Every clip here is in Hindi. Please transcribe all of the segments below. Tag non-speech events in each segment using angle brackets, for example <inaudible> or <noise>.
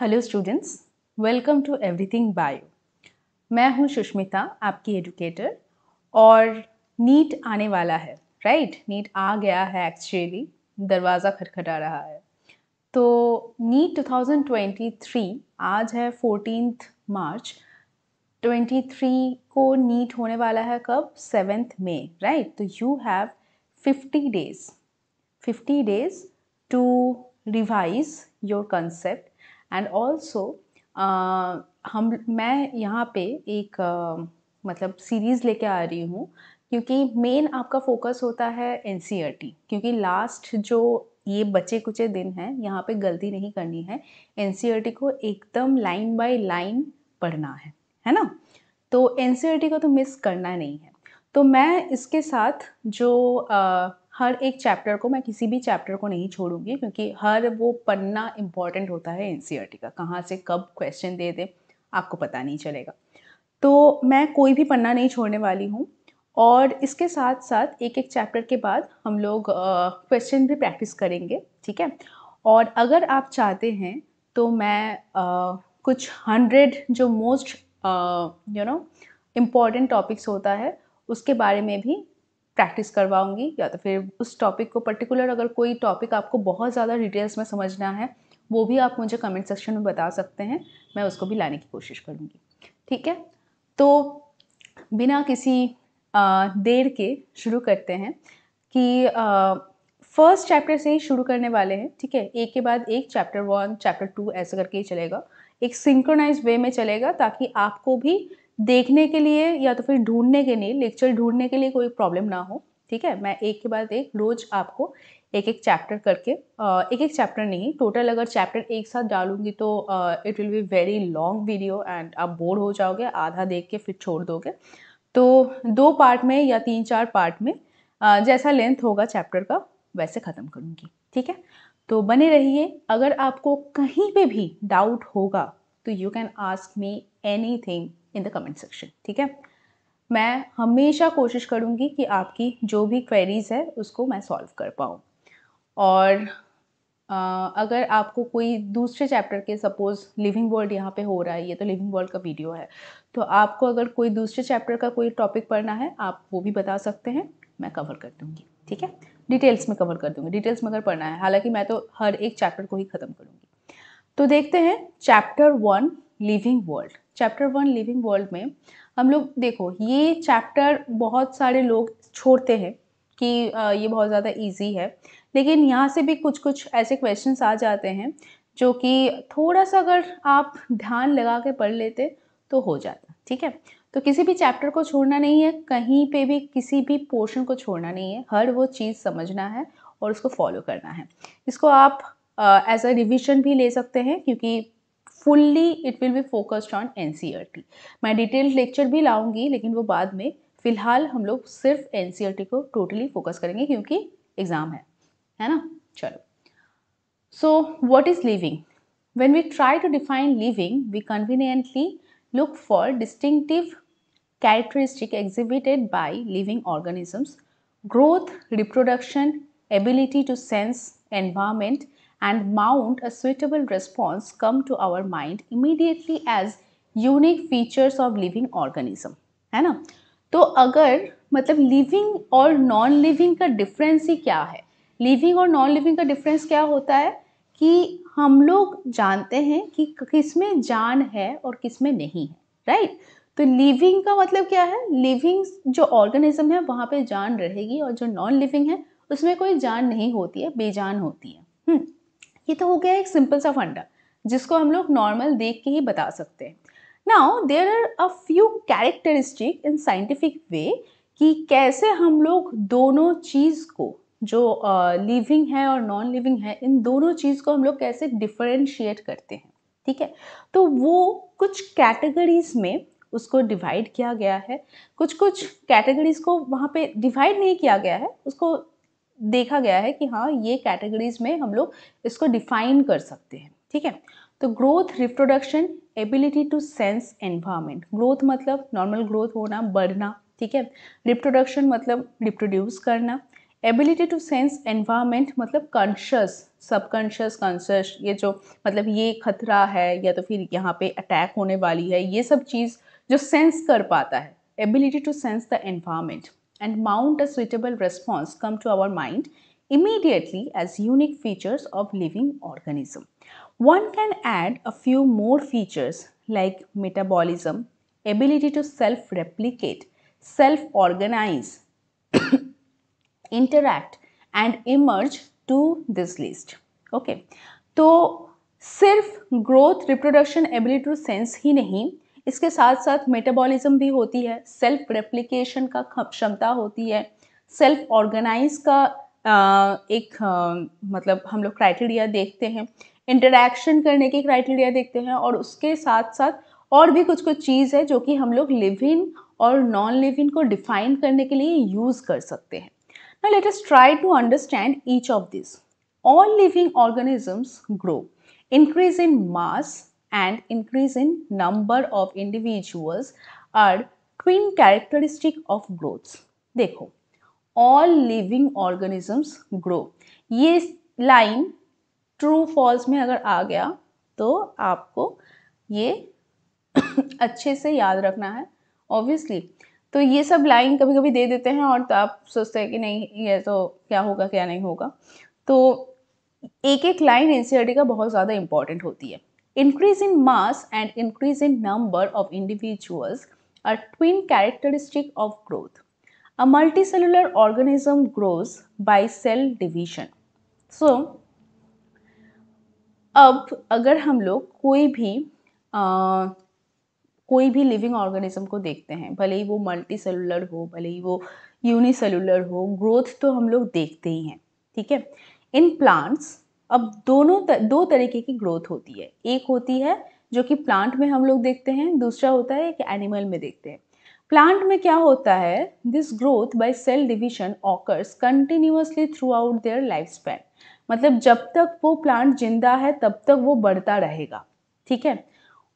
Hello students welcome to everything bio मैं हूं सुष्मिता आपकी एडुकेटर और नीट आने वाला है राइट right? नीट आ गया है एक्चुअली दरवाज़ा खटखटा रहा है तो नीट 2023 आज है फोर्टीन मार्च 23 को नीट होने वाला है कब सेवेंथ मई राइट तो you have 50 days 50 days to revise your concept and also uh, हम मैं यहाँ पे एक uh, मतलब सीरीज़ लेके आ रही हूँ क्योंकि मेन आपका फोकस होता है एन e क्योंकि लास्ट जो ये बचे कुचे दिन हैं यहाँ पे गलती नहीं करनी है एन e को एकदम लाइन बाय लाइन पढ़ना है है ना तो एन e को तो मिस करना नहीं है तो मैं इसके साथ जो uh, हर एक चैप्टर को मैं किसी भी चैप्टर को नहीं छोड़ूंगी क्योंकि हर वो पन्ना इम्पॉर्टेंट होता है एन का कहाँ से कब क्वेश्चन दे दे आपको पता नहीं चलेगा तो मैं कोई भी पन्ना नहीं छोड़ने वाली हूँ और इसके साथ साथ एक एक चैप्टर के बाद हम लोग क्वेश्चन भी प्रैक्टिस करेंगे ठीक है और अगर आप चाहते हैं तो मैं आ, कुछ हंड्रेड जो most you know important topics होता है उसके बारे में भी प्रैक्टिस करवाऊंगी या तो फिर उस टॉपिक को पर्टिकुलर अगर कोई टॉपिक आपको बहुत ज़्यादा डिटेल्स में समझना है वो भी आप मुझे कमेंट सेक्शन में बता सकते हैं मैं उसको भी लाने की कोशिश करूँगी ठीक है तो बिना किसी आ, देर के शुरू करते हैं कि फर्स्ट चैप्टर से ही शुरू करने वाले हैं ठीक है एक के बाद एक चैप्टर वन चैप्टर टू ऐसे करके ही चलेगा एक सिंक्रोनाइज वे में चलेगा ताकि आपको भी देखने के लिए या तो फिर ढूंढने के लिए लेक्चर ढूंढने के लिए कोई प्रॉब्लम ना हो ठीक है मैं एक के बाद एक रोज आपको एक एक चैप्टर करके एक एक चैप्टर नहीं टोटल अगर चैप्टर एक साथ डालूंगी तो it will be very long video and आप बोर हो जाओगे आधा देख के फिर छोड़ दोगे तो दो पार्ट में या तीन चार पार्ट में जैसा लेंथ होगा चैप्टर का वैसे ख़त्म करूँगी ठीक है तो बने रहिए अगर आपको कहीं पे भी डाउट होगा तो you can ask me anything in the comment section ठीक है मैं हमेशा कोशिश करूँगी कि आपकी जो भी क्वेरीज़ है उसको मैं सॉल्व कर पाऊँ और आ, अगर आपको कोई दूसरे चैप्टर के सपोज़ लिविंग वर्ल्ड यहाँ पे हो रहा है ये तो लिविंग वर्ल्ड का वीडियो है तो आपको अगर कोई दूसरे चैप्टर का कोई टॉपिक पढ़ना है आप वो भी बता सकते हैं मैं कवर कर दूँगी ठीक है डिटेल्स में कवर कर दूँगी डिटेल्स में अगर पढ़ना है हालाँकि मैं तो हर एक चैप्टर को ही ख़त्म करूँगी तो देखते हैं chapter one living world chapter one living world में हम लोग देखो ये चैप्टर बहुत सारे लोग छोड़ते हैं कि ये बहुत ज़्यादा इजी है लेकिन यहाँ से भी कुछ कुछ ऐसे क्वेश्चन आ जाते हैं जो कि थोड़ा सा अगर आप ध्यान लगा के पढ़ लेते तो हो जाता ठीक है तो किसी भी चैप्टर को छोड़ना नहीं है कहीं पे भी किसी भी पोर्शन को छोड़ना नहीं है हर वो चीज़ समझना है और उसको फॉलो करना है इसको आप एज अ रिविज़न भी ले सकते हैं क्योंकि fully it will be focused on N C R T मैं डिटेल्ड लेक्चर भी लाऊंगी लेकिन वो बाद में फिलहाल हम लोग सिर्फ एन सी आर टी को टोटली फोकस करेंगे क्योंकि एग्जाम है है ना चलो so what is living when we try to define living we conveniently look for distinctive characteristic exhibited by living organisms growth reproduction ability to sense environment and mount a suitable response come to our mind immediately as unique features of living organism है ना तो अगर मतलब लिविंग और नॉन लिविंग का डिफरेंस ही क्या है लिविंग और नॉन लिविंग का डिफरेंस क्या होता है कि हम लोग जानते हैं कि किस में जान है और किस में नहीं है राइट तो लिविंग का मतलब क्या है लिविंग जो ऑर्गेनिज्म है वहाँ पे जान रहेगी और जो नॉन लिविंग है उसमें कोई जान नहीं होती है बेजान होती है हम्म। ये तो हो गया एक सिंपल सा फंडा जिसको हम लोग नॉर्मल देख के ही बता सकते हैं now there are a few characteristic in scientific way कि कैसे हम लोग दोनों चीज़ को जो लिविंग uh, है और नॉन लिविंग है इन दोनों चीज़ को हम लोग कैसे डिफरेंशिएट करते हैं ठीक है तो वो कुछ कैटेगरीज में उसको डिवाइड किया गया है कुछ कुछ कैटेगरीज को वहाँ पे डिवाइड नहीं किया गया है उसको देखा गया है कि हाँ ये कैटेगरीज में हम लोग इसको डिफाइन कर सकते हैं ठीक है तो growth reproduction ability to sense environment growth मतलब नॉर्मल ग्रोथ होना बढ़ना ठीक है रिप्रोडक्शन मतलब रिप्रोड्यूस करना एबिलिटी टू सेंस एनवायरमेंट मतलब कॉन्शियस सबकॉन्शियस कॉन्शियस ये जो मतलब ये खतरा है या तो फिर यहाँ पे अटैक होने वाली है ये सब चीज़ जो सेंस कर पाता है ability to sense the environment and mount a suitable response come to our mind immediately as unique features of living organism. One can add a few more features like metabolism, ability to self-replicate, self-organize, <coughs> interact and emerge to this list. Okay, so सिर्फ growth reproduction ability to sense ही नहीं इसके साथ साथ मेटाबॉलिज्म भी होती है सेल्फ रेप्लिकेशन का क्षमता होती है सेल्फ ऑर्गेनाइज का एक मतलब हम लोग क्राइटेरिया देखते हैं इंटरेक्शन करने के क्राइटेरिया देखते हैं और उसके साथ साथ और भी कुछ कुछ चीज़ है जो कि हम लोग लिव इन और नॉन लिव इन को डिफाइन करने के लिए यूज़ कर सकते हैं ना let's try to understand each of this all living organisms grow increase in mass and increase in number of individuals are twin characteristic of growth देखो ऑल लिविंग ऑर्गेनिजम्स ग्रो ये लाइन ट्रू फॉल्स में अगर आ गया तो आपको ये अच्छे से याद रखना है obviously तो ये सब लाइन कभी कभी दे देते हैं और तो आप सोचते हैं कि नहीं ये तो क्या होगा क्या नहीं होगा तो एक एक लाइन एन का बहुत ज़्यादा इम्पॉर्टेंट होती है Increase in mass and increase in number of individuals are twin characteristic of growth. A multicellular organism grows by cell division. So, अब अगर हम लोग कोई भी आ, कोई भी लिविंग ऑर्गेनिज्म को देखते हैं भले ही वो मल्टी सेलुलर हो भले ही वो यूनिसेलुलर हो ग्रोथ तो हम लोग देखते ही हैं ठीक है इन प्लांट्स अब दोनों तर, दो तरीके की ग्रोथ होती है एक होती है जो कि प्लांट में हम लोग देखते हैं दूसरा होता है एक एनिमल में देखते हैं प्लांट में क्या होता है this growth by cell division occurs continuously throughout their life span मतलब जब तक वो प्लांट जिंदा है तब तक वो बढ़ता रहेगा ठीक है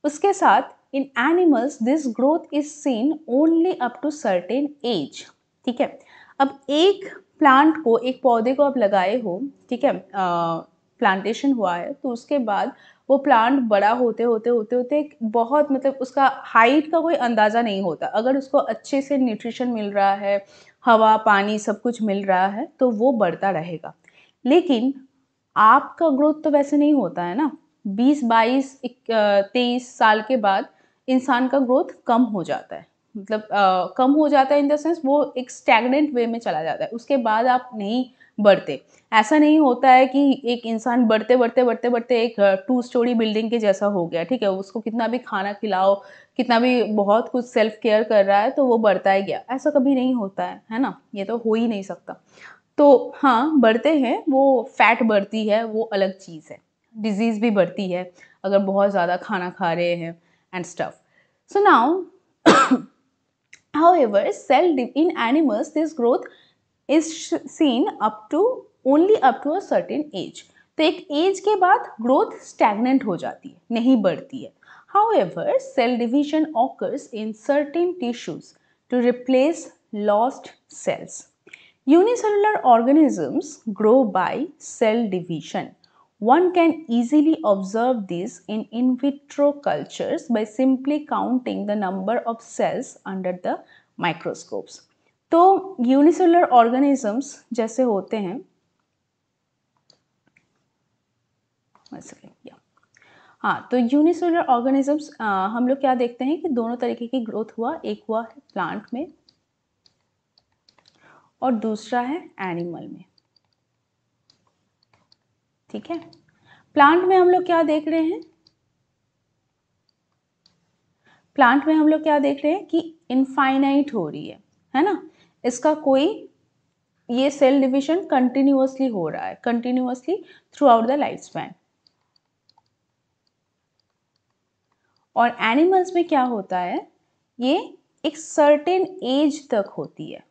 उसके साथ in animals this growth is seen only up to certain age ठीक है अब एक प्लांट को एक पौधे को आप लगाए हो ठीक है प्लांटेशन हुआ है तो उसके बाद वो प्लांट बड़ा होते होते होते होते बहुत मतलब उसका हाइट का कोई अंदाज़ा नहीं होता अगर उसको अच्छे से न्यूट्रिशन मिल रहा है हवा पानी सब कुछ मिल रहा है तो वो बढ़ता रहेगा लेकिन आपका ग्रोथ तो वैसे नहीं होता है ना बीस बाईस तेईस साल के बाद इंसान का ग्रोथ कम हो जाता है मतलब आ, कम हो जाता है इन द सेंस वो एक स्टैगनेंट वे में चला जाता है उसके बाद आप नहीं बढ़ते ऐसा नहीं होता है कि एक इंसान बढ़ते बढ़ते बढ़ते बढ़ते एक टू स्टोरी बिल्डिंग के जैसा हो गया ठीक है उसको कितना भी खाना खिलाओ कितना भी बहुत कुछ सेल्फ केयर कर रहा है तो वो बढ़ता ही गया ऐसा कभी नहीं होता है है ना ये तो हो ही नहीं सकता तो हाँ बढ़ते हैं वो फैट बढ़ती है वो अलग चीज़ है डिजीज़ भी बढ़ती है अगर बहुत ज़्यादा खाना खा रहे हैं and stuff so now ever cell in animals this growth is seen up to only up to a certain age तो एक एज के बाद ग्रोथ स्टैगनेंट हो जाती है नहीं बढ़ती है however cell division occurs in certain tissues to replace lost cells unicellular organisms grow by cell division one can easily observe this in in vitro cultures by simply counting the number of cells under the microscopes तो यूनिसेलर ऑर्गेनिजम्स जैसे होते हैं हाँ तो यूनिसेलर ऑर्गेनिजम्स हम लोग क्या देखते हैं कि दोनों तरीके की ग्रोथ हुआ एक हुआ है प्लांट में और दूसरा है एनिमल में ठीक है प्लांट में हम लोग क्या देख रहे हैं प्लांट में हम लोग क्या देख रहे हैं कि इनफाइनाइट हो रही है है ना इसका कोई ये सेल डिविजन कंटिन्यूसली हो रहा है continuously throughout the life span और एनिमल्स में क्या होता है ये एक सर्टेन एज तक होती है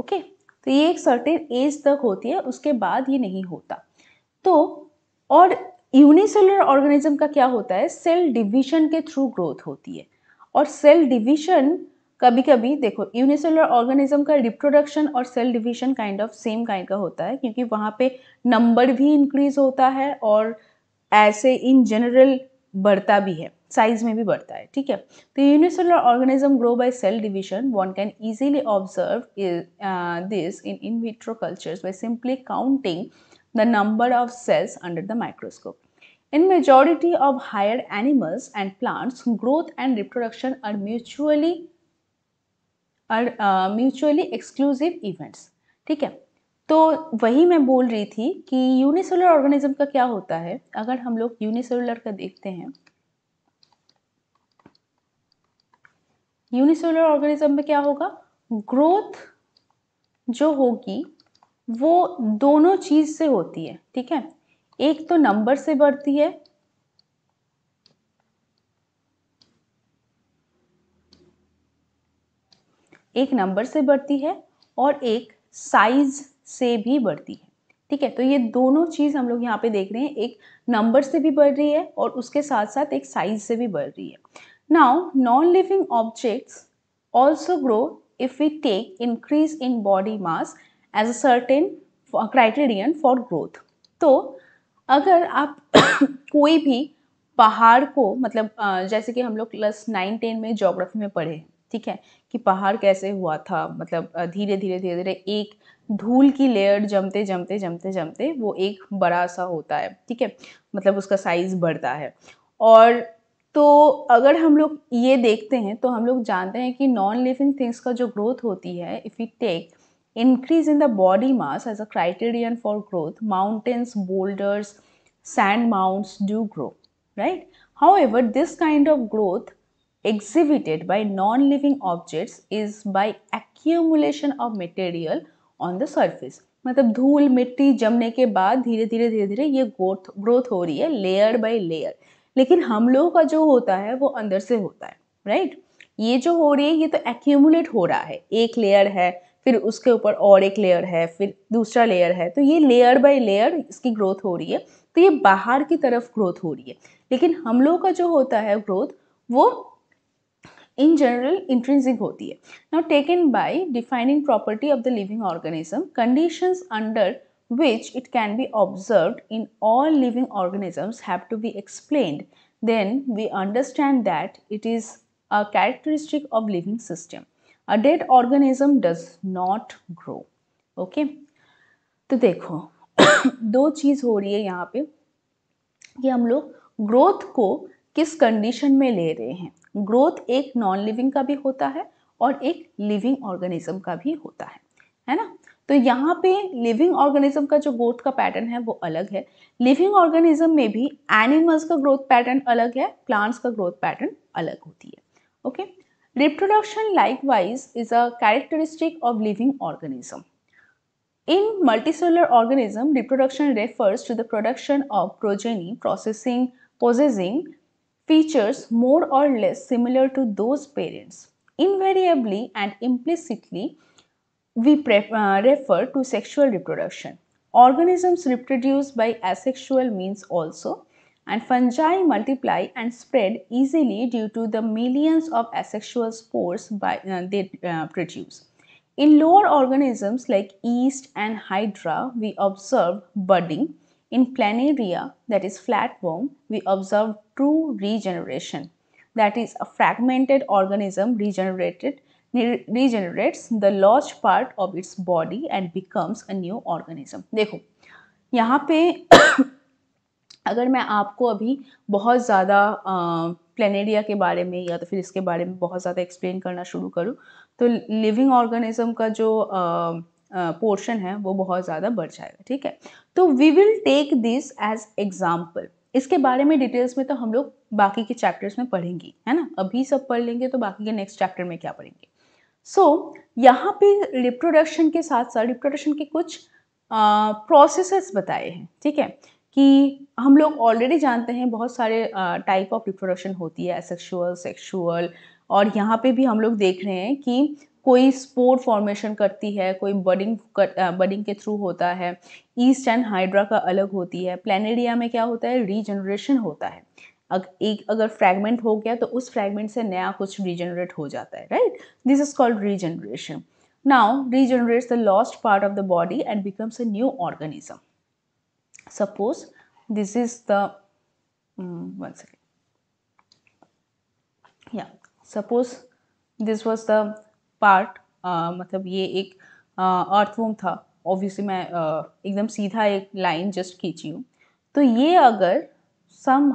ओके okay? तो ये एक सर्टेन एज तक होती है उसके बाद ये नहीं होता तो और यूनिसेलर ऑर्गेनिज्म का क्या होता है सेल डिवीजन के थ्रू ग्रोथ होती है और सेल डिवीजन कभी कभी देखो यूनिसेलर ऑर्गेनिज्म का रिप्रोडक्शन और cell division kind of same kind का होता है क्योंकि वहाँ पे नंबर भी इंक्रीज होता है और ऐसे इन जनरल बढ़ता भी है साइज में भी बढ़ता है ठीक है तो unicellular organism grow by cell division one can easily observe this in in vitro cultures by simply counting the number of cells under the microscope In majority of higher animals and plants, growth and reproduction are mutually are uh, mutually exclusive events. ठीक है तो वही मैं बोल रही थी कि यूनिसेलर ऑर्गेनिज्म का क्या होता है अगर हम लोग यूनिसेलर का देखते हैं यूनिसेलर ऑर्गेनिज्म में क्या होगा ग्रोथ जो होगी वो दोनों चीज़ से होती है ठीक है एक तो नंबर से बढ़ती है एक नंबर से बढ़ती है और एक साइज से भी बढ़ती है ठीक है तो ये दोनों चीज़ हम लोग यहाँ पे देख रहे हैं एक नंबर से भी बढ़ रही है और उसके साथ साथ एक साइज से भी बढ़ रही है now non living objects also grow if we take increase in body mass as a certain criterion for growth तो अगर आप <coughs> कोई भी पहाड़ को मतलब जैसे कि हम लोग क्लास नाइन टेन में जोग्राफी में पढ़े ठीक है कि पहाड़ कैसे हुआ था मतलब धीरे धीरे धीरे धीरे एक धूल की लेयर जमते जमते जमते जमते वो एक बड़ा सा होता है ठीक है मतलब उसका साइज़ बढ़ता है और तो अगर हम लोग ये देखते हैं तो हम लोग जानते हैं कि नॉन लिविंग थिंग्स का जो ग्रोथ होती है if you take increase in the body mass as a criterion for growth, mountains, boulders, sand mounds do grow, right? However, this kind of growth exhibited by non-living objects is by accumulation of material on the surface. मतलब धूल मिट्टी जमने के बाद धीरे धीरे धीरे धीरे ये ग्रोथ ग्रोथ हो रही है लेयर बाय लेयर लेकिन हम लोगों का जो होता है वो अंदर से होता है राइट right? ये जो हो रही है ये तो एक्यूमुलेट हो रहा है एक लेयर है फिर उसके ऊपर और एक लेयर है फिर दूसरा लेयर है तो ये लेयर बाय लेयर इसकी ग्रोथ हो रही है तो ये बाहर की तरफ ग्रोथ हो रही है लेकिन हम लोगों का जो होता है ग्रोथ वो इन जनरल इंट्रेंसिक होती है now taken by defining property of the living organism condition under which it can be observe in all living organisms have to be explained then we understand that it is a characteristic of living system a dead organism does not grow okay तो देखो <coughs> दो चीज़ हो रही है यहाँ पे कि हम लोग ग्रोथ को किस कंडीशन में ले रहे हैं ग्रोथ एक नॉन लिविंग का भी होता है और एक लिविंग ऑर्गेनिज्म का भी होता है है ना तो यहाँ पे लिविंग ऑर्गेनिज्म का जो ग्रोथ का पैटर्न है वो अलग है लिविंग ऑर्गेनिज्म में भी एनिमल्स का ग्रोथ पैटर्न अलग है प्लांट्स का ग्रोथ पैटर्न अलग होती है okay okay? Reproduction likewise is a characteristic of living organism. In multicellular organism, reproduction refers to the production of progeny processing possessing features more or less similar to those parents. Invariably and implicitly, we uh, refer to sexual reproduction. Organisms reproduce by asexual means also and fungi multiply and spread easily due to the millions of asexual spores by, uh, they uh, produce. In lower organisms like yeast and hydra, we observe budding. In planaria, that is flatworm, we observe true regeneration. That is, a fragmented organism regenerated regenerates the lost part of its body and becomes a new organism. देखो, यहाँ पे अगर मैं आपको अभी बहुत ज़्यादा प्लेनेरिया के बारे में या तो फिर इसके बारे में बहुत ज़्यादा एक्सप्लेन करना शुरू करूँ तो लिविंग ऑर्गेनिज्म का जो पोर्शन है वो बहुत ज़्यादा बढ़ जाएगा ठीक है तो we will take this as example इसके बारे में डिटेल्स में तो हम लोग बाकी के चैप्टर्स में पढ़ेंगे है ना अभी सब पढ़ लेंगे तो बाकी के नेक्स्ट चैप्टर में क्या पढ़ेंगे सो so, यहाँ पे रिप्रोडक्शन के साथ साथ रिप्रोडक्शन के कुछ प्रोसेसेस बताए हैं ठीक है कि हम लोग ऑलरेडी जानते हैं बहुत सारे टाइप ऑफ रिप्रोडक्शन होती है सेक्शुअल सेक्शुअल और यहाँ पे भी हम लोग देख रहे हैं कि कोई स्पोर फॉर्मेशन करती है कोई बडिंग बडिंग के थ्रू होता है ईस्ट एंड हाइड्रा का अलग होती है प्लानिडिया में क्या होता है रीजनरेशन होता है अग, एक अगर फ्रैगमेंट हो गया तो उस फ्रैगमेंट से नया कुछ रीजनरेट हो जाता है right this is called regeneration now regenerates the lost part of the body and becomes a new organism suppose this is the um, one second yeah suppose this was the part uh, मतलब ये एक अर्थवूम uh, था ऑब्वियसली मैं uh, एकदम सीधा एक लाइन जस्ट खींची हूँ तो ये अगर सम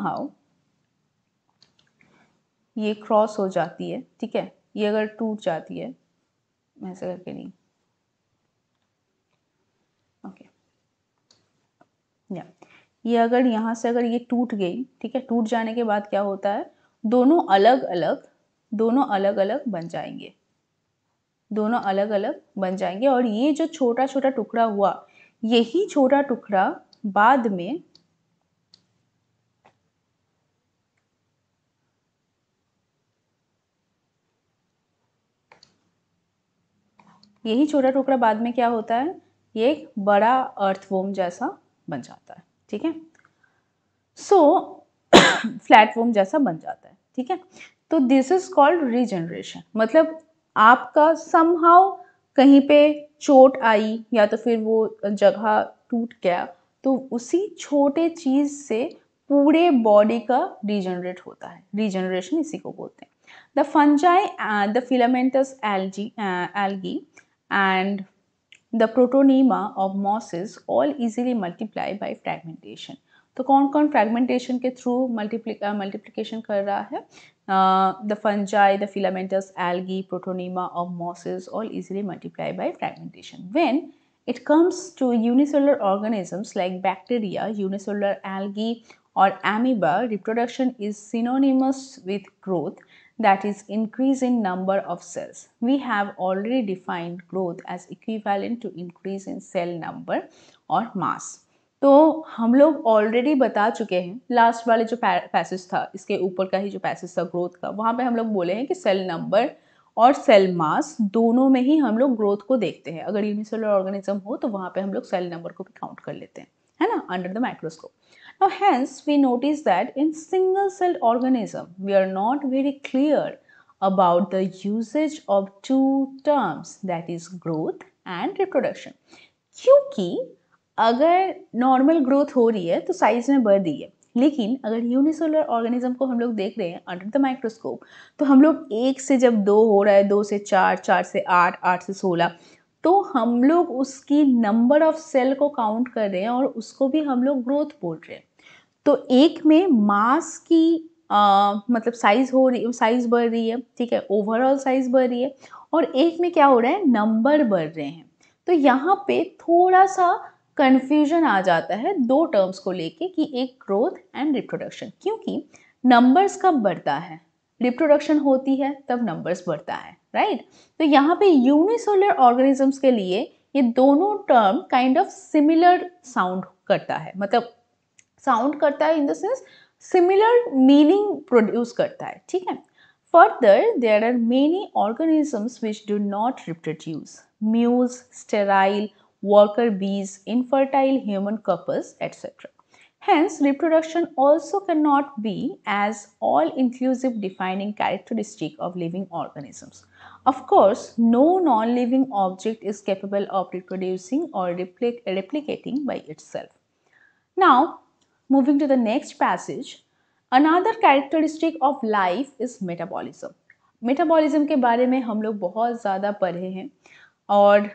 ये क्रॉस हो जाती है ठीक है ये अगर टूट जाती है ऐसा करके नहीं या ये अगर यहाँ से अगर ये टूट गई ठीक है टूट जाने के बाद क्या होता है दोनों अलग अलग दोनों अलग अलग बन जाएंगे दोनों अलग अलग बन जाएंगे और ये जो छोटा छोटा टुकड़ा हुआ यही छोटा टुकड़ा बाद में यही छोटा टुकड़ा बाद में क्या होता है ये एक बड़ा अर्थवोम जैसा बन जाता है ठीक है सो फ्लैटफॉर्म <coughs> जैसा बन जाता है ठीक है तो दिस इज कॉल्ड रीजनरेशन मतलब आपका समहाउ कहीं पे चोट आई या तो फिर वो जगह टूट गया तो उसी छोटे चीज़ से पूरे बॉडी का रीजनरेट होता है रीजनरेशन इसी को बोलते हैं the fungi the filamentous algae algae and the protonema of mosses all easily multiply by fragmentation. So, कौन कौन fragmentation के through multiplication कर रहा है? the fungi, the filamentous algae, protonema of mosses all easily multiply by fragmentation. When it comes to unicellular organisms like bacteria, unicellular algae, or amoeba, reproduction is synonymous with growth that is increase in number of cells. We have already defined growth as equivalent to increase in cell number or mass. तो हम लोग ऑलरेडी बता चुके हैं लास्ट वाले जो पैसेज था इसके ऊपर का ही जो पैसेज था ग्रोथ का वहाँ पे हम लोग बोले हैं कि सेल नंबर और सेल मास दोनों में ही हम लोग ग्रोथ को देखते हैं अगर यूनिसेलर ऑर्गेनिज्म हो तो वहाँ पे हम लोग सेल नंबर को भी काउंट कर लेते हैं है ना under the microscope Now, hence, we notice that in single celled organism, we are not very clear about the usage of two terms that is growth and reproduction. क्योंकि अगर normal growth हो रही है तो size में बढ़ रही है लेकिन अगर यूनिसोलर ऑर्गेनिज्म को हम लोग देख रहे हैं अंडर द माइक्रोस्कोप तो हम लोग एक से जब दो हो रहा है दो से चार चार से आठ आठ से सोलह तो हम लोग उसकी नंबर ऑफ सेल को काउंट कर रहे हैं और उसको भी हम लोग ग्रोथ बोल रहे हैं तो एक में मास की आ, मतलब साइज हो रही साइज बढ़ रही है ठीक है ओवरऑल साइज बढ़ रही है और एक में क्या हो रहा है नंबर बढ़ रहे हैं तो यहाँ पे थोड़ा सा कन्फ्यूजन आ जाता है दो टर्म्स को लेके कि एक ग्रोथ एंड रिप्रोडक्शन क्योंकि नंबर्स कब बढ़ता है रिप्रोडक्शन होती है तब नंबर्स बढ़ता है राइट तो यहाँ पे यूनिसोलर ऑर्गेनिजम्स के लिए ये दोनों term kind of similar sound करता है मतलब साउंड करता है in the sense similar meaning produce करता है ठीक है further there are many organisms which do not reproduce mules sterile worker bees infertile human couples etcetera hence reproduction also can not be as all inclusive defining characteristic of living organisms Of course, no non-living object is capable of reproducing or replicating by itself. Now, moving to the next passage, another characteristic of life is metabolism. Metabolism के बारे में हम लोग बहुत ज़्यादा पढ़े हैं और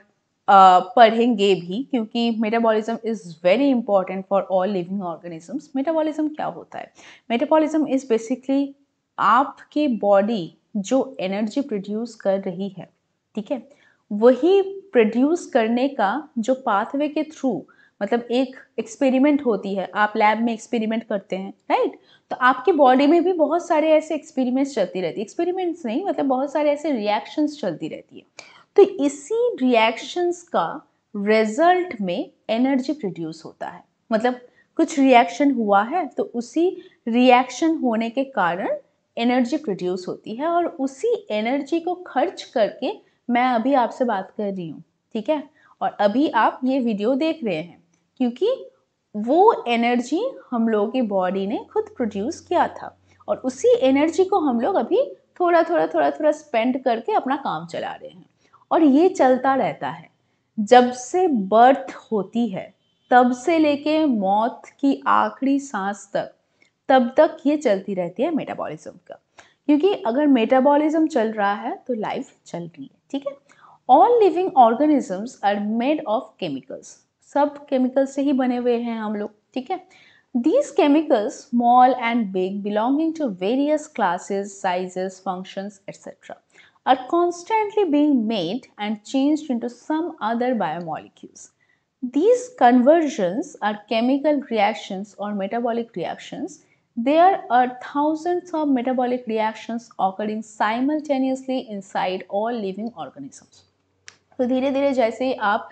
आ, पढ़ेंगे भी क्योंकि metabolism is very important for all living organisms. Metabolism क्या होता है Metabolism is basically आपके body जो एनर्जी प्रोड्यूस कर रही है ठीक है वही प्रोड्यूस करने का जो पाथवे के थ्रू मतलब एक एक्सपेरिमेंट होती है आप लैब में एक्सपेरिमेंट करते हैं राइट तो आपकी बॉडी में भी बहुत सारे ऐसे एक्सपेरिमेंट्स चलती रहती है एक्सपेरिमेंट्स नहीं मतलब बहुत सारे ऐसे रिएक्शंस चलती रहती है तो इसी रिएक्शंस का रिजल्ट में एनर्जी प्रोड्यूस होता है मतलब कुछ रिएक्शन हुआ है तो उसी रिएक्शन होने के कारण एनर्जी प्रोड्यूस होती है और उसी एनर्जी को खर्च करके मैं अभी आपसे बात कर रही हूँ ठीक है और अभी आप ये वीडियो देख रहे हैं क्योंकि वो एनर्जी हम लोगों की बॉडी ने खुद प्रोड्यूस किया था और उसी एनर्जी को हम लोग अभी थोड़ा थोड़ा थोड़ा थोड़ा स्पेंड करके अपना काम चला रहे हैं और ये चलता रहता है जब से बर्थ होती है तब से लेके मौत की आखिरी सांस तक तब तक ये चलती रहती है मेटाबॉलिज्म का क्योंकि अगर मेटाबॉलिज्म चल रहा है तो लाइफ चल रही है ठीक है all living organisms are made of chemicals सब केमिकल्स से ही बने हुए हैं हम लोग ठीक है these chemicals small and big belonging to various classes sizes functions etcetera are constantly being made and change into some other biomolecules these conversions are chemical reactions और metabolic reactions There are thousands of metabolic reactions occurring simultaneously inside all living organisms. तो धीरे धीरे जैसे ही आप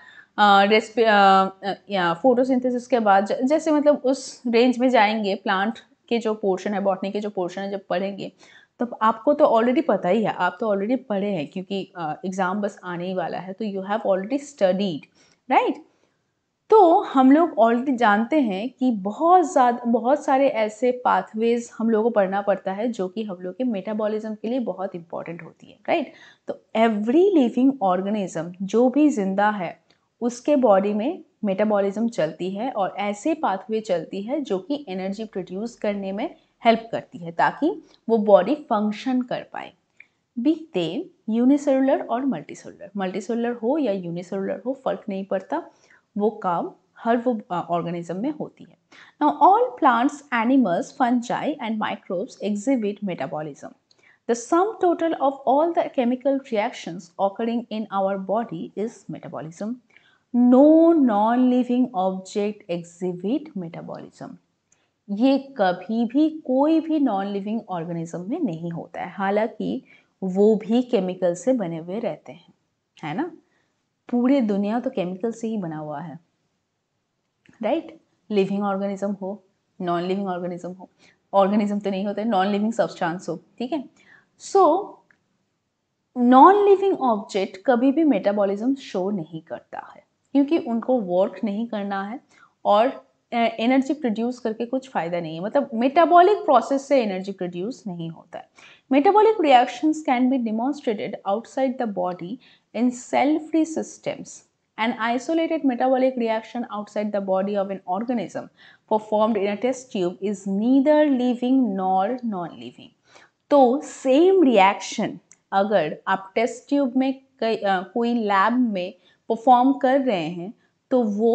या फोटोसिंथेसिस के बाद जैसे मतलब उस रेंज में जाएंगे प्लांट के जो पोर्शन है बॉटनी के जो पोर्शन है जब पढ़ेंगे तो आपको तो ऑलरेडी पता ही है आप तो ऑलरेडी पढ़े हैं क्योंकि एग्ज़ाम बस आने ही वाला है तो you have already studied right तो हम लोग ऑलरेडी जानते हैं कि बहुत ज़्यादा बहुत सारे ऐसे पाथवेज हम लोगों को पढ़ना पड़ता है जो कि हम लोग के मेटाबॉलिज्म के लिए बहुत इंपॉर्टेंट होती है राइट तो एवरी लिविंग ऑर्गेनिज्म जो भी जिंदा है उसके बॉडी में मेटाबॉलिज्म चलती है और ऐसे पाथवे चलती है जो कि एनर्जी प्रोड्यूस करने में हेल्प करती है ताकि वो बॉडी फंक्शन कर पाए बी दे यूनिसेलुलर और मल्टीसेलुलर मल्टीसेलुलर हो या यूनिसेलुलर हो फर्क नहीं पड़ता वो काम हर वो ऑर्गेनिज्म में होती है now all plants animals fungi and microbes exhibit metabolism the sum total of all the chemical reactions occurring in our body is metabolism no non living object exhibit metabolism ये कभी भी कोई भी नॉन लिविंग ऑर्गेनिज्म में नहीं होता है हालांकि वो भी केमिकल से बने हुए रहते हैं है ना पूरे दुनिया तो केमिकल से ही बना हुआ है राइट लिविंग ऑर्गेनिज्म हो नॉन लिविंग ऑर्गेनिज्म हो ऑर्गेनिज्म तो नहीं होते नॉन लिविंग सब्सटेंस हो ठीक है सो नॉन लिविंग ऑब्जेक्ट कभी भी मेटाबॉलिज्म शो नहीं करता है क्योंकि उनको वर्क नहीं करना है और एनर्जी प्रोड्यूस करके कुछ फ़ायदा नहीं है मतलब मेटाबॉलिक प्रोसेस से एनर्जी प्रोड्यूस नहीं होता है Metabolic reactions can be demonstrated outside the body in cell-free systems. An isolated metabolic reaction outside the body of an organism performed in a test tube is neither living nor non-living. तो सेम रिएक्शन अगर आप टेस्ट ट्यूब में कई कोई लैब में परफॉर्म कर रहे हैं तो वो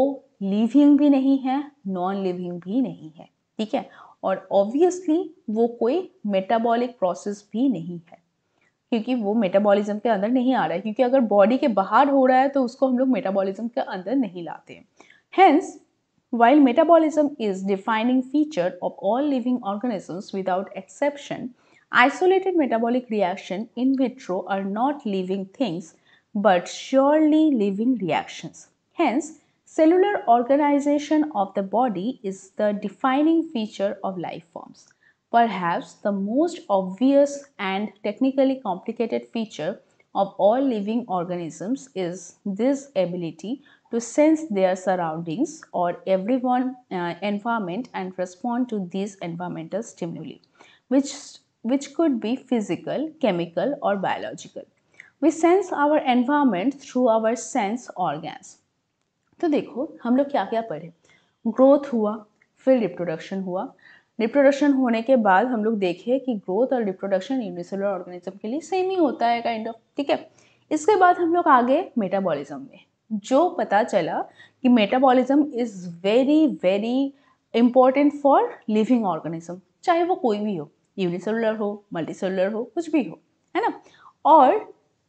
लिविंग भी नहीं है नॉन लिविंग भी नहीं है ठीक है और ऑब्वियसली वो कोई मेटाबॉलिक प्रोसेस भी नहीं है क्योंकि वो मेटाबॉलिज्म के अंदर नहीं आ रहा है क्योंकि अगर बॉडी के बाहर हो रहा है तो उसको हम लोग मेटाबॉलिज्म के अंदर नहीं लाते हैंस while metabolism is defining feature of all living organism without exception isolated metabolic reaction in vitro are not living things but surely living reactions हैंस Cellular organization of the body is the defining feature of life forms. Perhaps the most obvious and technically complicated feature of all living organisms is this ability to sense their surroundings or everyone uh, environment and respond to these environmental stimuli which which could be physical, chemical or biological. We sense our environment through our sense organs तो देखो हम लोग क्या क्या पढ़े ग्रोथ हुआ फिर रिप्रोडक्शन हुआ रिप्रोडक्शन होने के बाद हम लोग देखे कि ग्रोथ और रिप्रोडक्शन यूनिसेलर ऑर्गेनिज्म के लिए सेम ही होता है काइंड ऑफ ठीक है इसके बाद हम लोग आगे मेटाबॉलिज्म में जो पता चला कि metabolism is very very important for living organism चाहे वो कोई भी हो यूनिसेलुलर हो मल्टीसेलुलर हो कुछ भी हो है ना और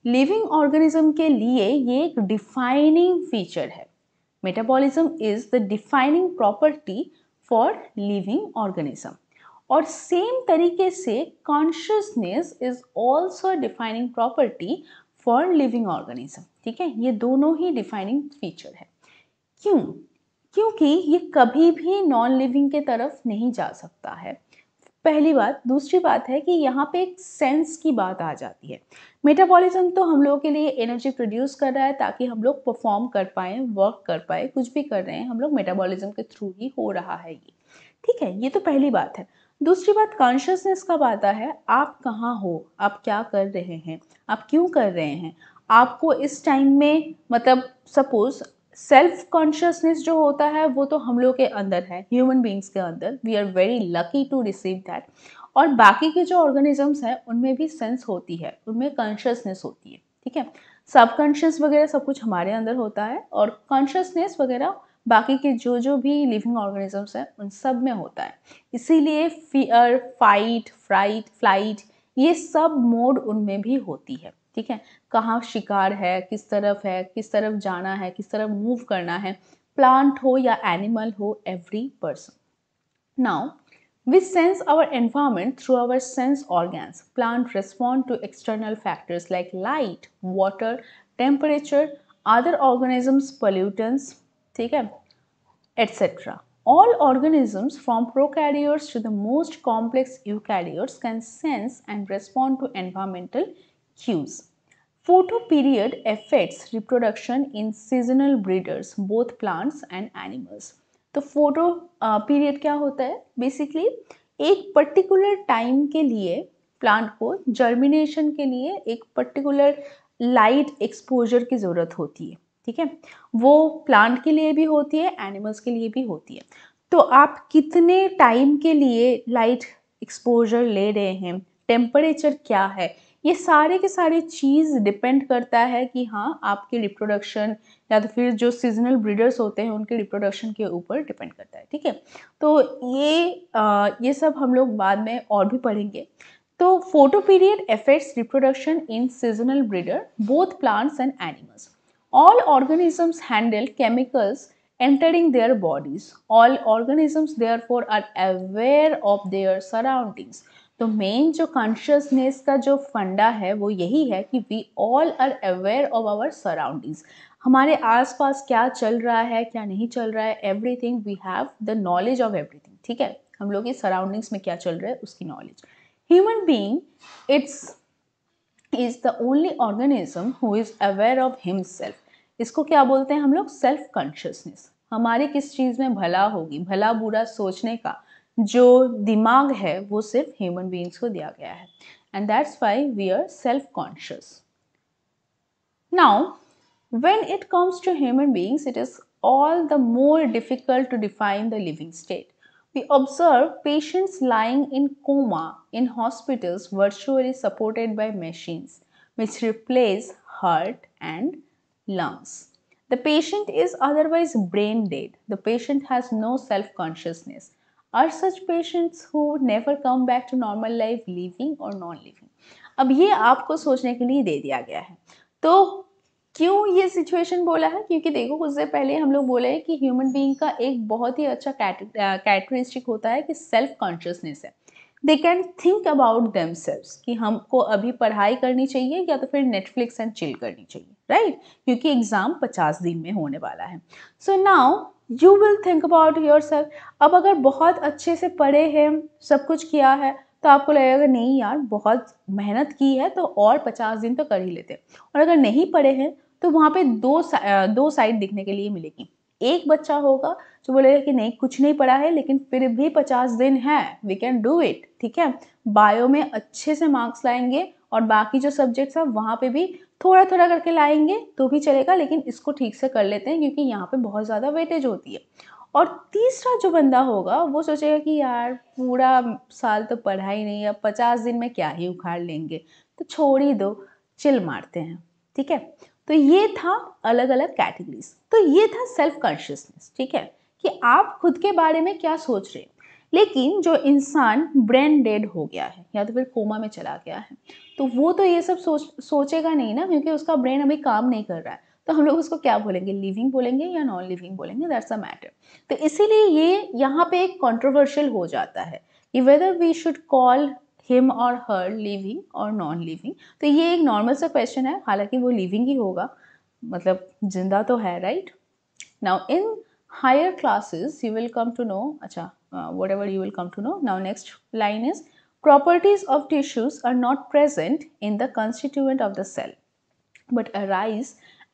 लिविंग ऑर्गेनिज्म के लिए ये एक डिफाइनिंग फीचर है metabolism is the defining property for living organism और सेम तरीके से consciousness is also defining property for living organism ठीक है ये दोनों ही डिफाइनिंग फीचर है क्यों क्योंकि ये कभी भी नॉन लिविंग के तरफ नहीं जा सकता है पहली बात दूसरी बात है कि यहाँ पे एक सेंस की बात आ जाती है मेटाबॉलिज्म तो हम लोगों के लिए एनर्जी प्रोड्यूस कर रहा है ताकि हम लोग परफॉर्म कर पाए वर्क कर पाए कुछ भी कर रहे हैं हम लोग मेटाबॉलिज्म के थ्रू ही हो रहा है ये ठीक है ये तो पहली बात है दूसरी बात कॉन्शियसनेस कब आता है आप कहाँ हो आप क्या कर रहे हैं आप क्यों कर रहे हैं आपको इस टाइम में मतलब सपोज़ सेल्फ कॉन्शियसनेस जो होता है वो तो हम लोग के अंदर है ह्यूमन बींग्स के अंदर we are very lucky to receive that और बाकी के जो ऑर्गेनिजम्स हैं उनमें भी सेंस होती है उनमें कॉन्शियसनेस होती है ठीक है सबकॉन्शियस वगैरह सब कुछ हमारे अंदर होता है और कॉन्शियसनेस वगैरह बाकी के जो जो भी लिविंग ऑर्गेनिजम्स हैं उन सब में होता है इसीलिए फियर फाइट फ्राइट फ्लाइट ये सब मोड उनमें भी होती है ठीक है कहाँ शिकार है किस तरफ है किस तरफ जाना है किस तरफ मूव करना है प्लांट हो या एनिमल हो every person now We sense our environment through our sense organs. Plants respond to external factors like light, water, temperature, other organisms, pollutants, etc. All organisms from prokaryotes to the most complex eukaryotes can sense and respond to environmental cues. Photoperiod affects reproduction in seasonal breeders, both plants and animals. तो फोटो पीरियड क्या होता है बेसिकली एक पर्टिकुलर टाइम के लिए प्लांट को जर्मिनेशन के लिए एक पर्टिकुलर लाइट एक्सपोजर की ज़रूरत होती है ठीक है वो प्लांट के लिए भी होती है एनिमल्स के लिए भी होती है तो आप कितने टाइम के लिए लाइट एक्सपोजर ले रहे हैं टेम्परेचर क्या है ये सारे के सारे चीज़ डिपेंड करता है कि हाँ आपके रिप्रोडक्शन या तो फिर जो सीजनल ब्रीडर्स होते हैं उनके रिप्रोडक्शन के ऊपर डिपेंड करता है ठीक है तो ये आ, ये सब हम लोग बाद में और भी पढ़ेंगे तो photo period effects reproduction in seasonal breeder both plants and animals all organisms handle chemicals entering their bodies all organisms there are aware of their surroundings तो मेन जो कॉन्शियसनेस का जो फंडा है वो यही है कि we all are aware of our surroundings हमारे आसपास क्या चल रहा है क्या नहीं चल रहा है everything we have the knowledge of everything ठीक है हम लोग की सराउंडिंग्स में क्या चल रहा है उसकी knowledge human being it's is the only organism who is aware of himself इसको क्या बोलते हैं हम लोग सेल्फ कॉन्शियसनेस हमारे किस चीज़ में भला होगी भला बुरा सोचने का जो दिमाग है वो सिर्फ ह्यूमन बींग्स को दिया गया है and that's why we are self conscious now when it comes to human beings it is all the more difficult to define the living state we observe patients lying in coma in hospitals virtually supported by machines which replace heart and lungs the patient is otherwise brain dead the patient has no self consciousness are such patients who never come back to normal life living और नॉन लिविंग अब ये आपको सोचने के लिए दे दिया गया है तो क्यों ये सिचुएशन बोला है क्योंकि देखो कुछ देर पहले हम लोग बोले हैं कि ह्यूमन बीइंग का एक बहुत ही अच्छा कैरेक्टरिस्टिक होता है कि सेल्फ कॉन्शियसनेस है they can think about them कि हमको अभी पढ़ाई करनी चाहिए या तो फिर नेटफ्लिक्स एंड चिल करनी चाहिए राइट right? क्योंकि एग्ज़ाम पचास दिन में होने वाला है so now you will think about yourself अब अगर बहुत अच्छे से पढ़े हैं सब कुछ किया है तो आपको लगेगा नहीं यार बहुत मेहनत की है तो और पचास दिन तो कर ही लेते हैं और अगर नहीं पढ़े हैं तो वहाँ पे दो सा, दो साइड दिखने के लिए मिलेगी एक बच्चा होगा जो बोलेगा कि नहीं कुछ नहीं पढ़ा है लेकिन फिर भी पचास दिन है वी कैन डू इट ठीक है बायो में अच्छे से मार्क्स लाएंगे और बाकी जो सब्जेक्ट्स हैं वहाँ पे भी थोड़ा थोड़ा करके लाएंगे तो भी चलेगा लेकिन इसको ठीक से कर लेते हैं क्योंकि यहाँ पे बहुत ज़्यादा वेटेज होती है और तीसरा जो बंदा होगा वो सोचेगा कि यार पूरा साल तो पढ़ा ही नहीं है पचास दिन में क्या ही उखाड़ लेंगे तो छोड़ ही दो चिल मारते हैं ठीक है तो ये था अलग अलग कैटेगरीज तो ये था सेल्फ कॉन्शियसनेस ठीक है कि आप खुद के बारे में क्या सोच रहे हैं लेकिन जो इंसान ब्रेन डेड हो गया है या तो फिर कोमा में चला गया है तो वो तो ये सब सोच सोचेगा नहीं ना क्योंकि उसका ब्रेन अभी काम नहीं कर रहा है तो हम लोग उसको क्या बोलेंगे लिविंग बोलेंगे या नॉन लिविंग बोलेंगे दैट्स अ मैटर तो इसीलिए ये यहाँ पे एक कॉन्ट्रोवर्शियल हो जाता है कि whether we should call him और हर लिविंग और नॉन लिविंग तो ये एक नॉर्मल सा क्वेश्चन है हालांकि वो लिविंग ही होगा मतलब जिंदा तो है right now in higher classes you will come to know अच्छा whatever you will come to know now next line is Properties of tissues are not present in the constituent of the cell but arise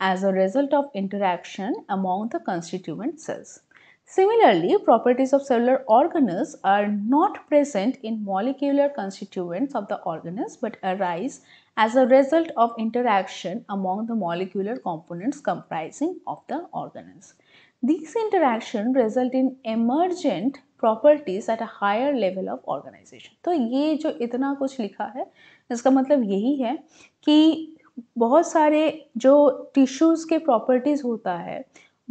as a result of interaction among the constituent cells. Similarly, properties of cellular organelles are not present in molecular constituents of the organelles but arise as a result of interaction among the molecular components comprising of the organelles. These interactions result in emergent properties at a higher level of organization तो ये जो इतना कुछ लिखा है इसका मतलब यही है कि बहुत सारे जो टिश्यूज़ के प्रॉपर्टीज़ होता है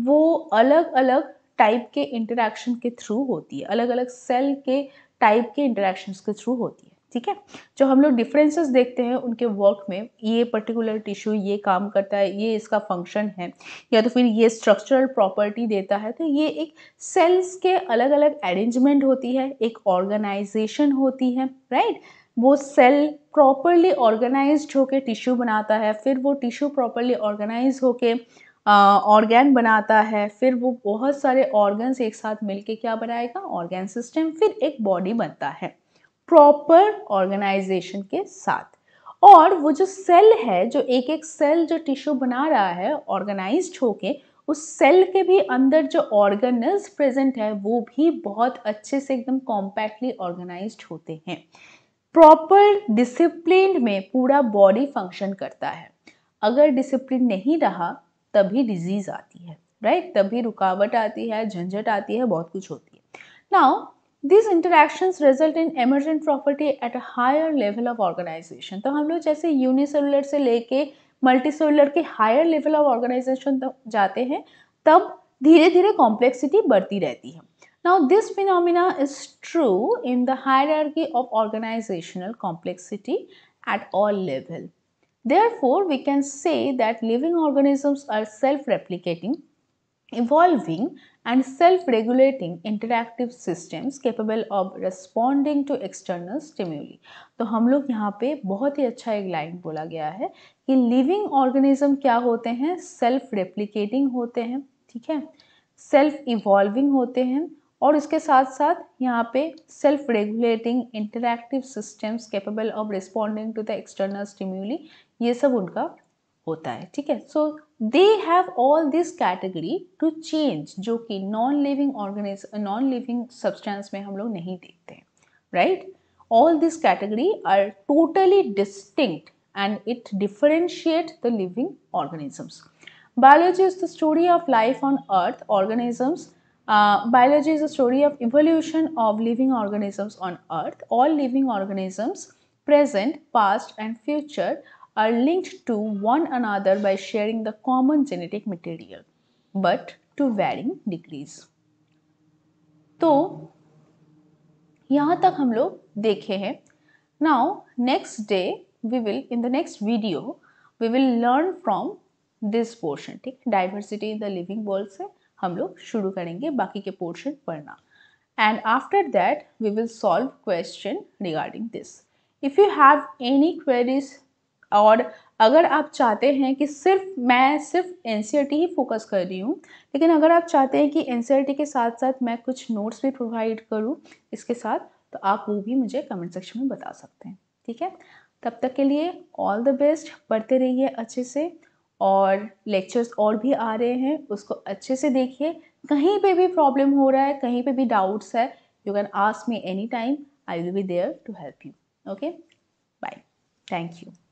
वो अलग अलग टाइप के इंटरेक्शन के थ्रू होती है अलग अलग सेल के टाइप के इंटरेक्शन के थ्रू होती है ठीक है जो हम लोग डिफरेंसेस देखते हैं उनके वर्क में ये पर्टिकुलर टिश्यू ये काम करता है ये इसका फंक्शन है या तो फिर ये स्ट्रक्चरल प्रॉपर्टी देता है तो ये एक सेल्स के अलग अलग अरेंजमेंट होती है एक ऑर्गेनाइजेशन होती है राइट वो सेल प्रॉपरली ऑर्गेनाइज होके टिश्यू बनाता है फिर वो टिश्यू प्रॉपरली ऑर्गेनाइज होके ऑर्गेन बनाता है फिर वो बहुत सारे ऑर्गन्स एक साथ मिलके क्या बनाएगा ऑर्गेन सिस्टम फिर एक बॉडी बनता है प्रॉपर ऑर्गेनाइजेशन के साथ और वो जो सेल है जो एक एक सेल जो टिश्यू बना रहा है ऑर्गेनाइज होके उस सेल के भी अंदर जो ऑर्गनल्स प्रेजेंट है वो भी बहुत अच्छे से एकदम कॉम्पैक्टली ऑर्गेनाइज होते हैं प्रॉपर डिसिप्लिन में पूरा बॉडी फंक्शन करता है अगर डिसिप्लिन नहीं रहा तभी डिजीज आती है राइट right? तभी रुकावट आती है झंझट आती है बहुत कुछ होती है now These interactions result in emergent property at a higher level of organization. तो हम लोग जैसे unicellular से लेके multicellular के higher level of organization जाते हैं, complexity बढ़ती Now this phenomena is true in the hierarchy of organizational complexity at all level. Therefore, we can say that living organisms are self-replicating, evolving and self-regulating interactive systems capable of responding to external stimuli. तो हम लोग यहाँ पे बहुत ही अच्छा एक लाइन बोला गया है कि लिविंग ऑर्गेनिज्म क्या होते हैं सेल्फ रेप्लीकेटिंग होते हैं ठीक है सेल्फ इवॉल्विंग होते हैं और इसके साथ साथ यहाँ पे self regulating interactive systems capable of responding to the external stimuli ये सब उनका होता है ठीक है so they have all this category to change जो कि non living organism non living substance में हम लोग नहीं देखते हैं right all this category are totally distinct and it differentiate the living organisms biology is the story of life on earth organisms biology is the story of evolution of living organisms on earth all living organisms present past and future are linked to one another by sharing the common genetic material, but to varying degrees. So, यहाँ तक हम लोग देखे हैं now next day we will in the next video we will learn from this portion ठीक diversity in the living world से हम लोग शुरू करेंगे बाकी के portion पढ़ना and after that we will solve question regarding this if you have any queries और अगर आप चाहते हैं कि सिर्फ मैं सिर्फ एन e ही फोकस कर रही हूँ लेकिन अगर आप चाहते हैं कि एन e के साथ साथ मैं कुछ नोट्स भी प्रोवाइड करूँ इसके साथ तो आप वो भी मुझे कमेंट सेक्शन में बता सकते हैं ठीक है तब तक के लिए ऑल द बेस्ट पढ़ते रहिए अच्छे से और लेक्चर्स और भी आ रहे हैं उसको अच्छे से देखिए कहीं पे भी प्रॉब्लम हो रहा है कहीं पे भी डाउट्स है you can ask me any time I will be there to help you okay bye thank you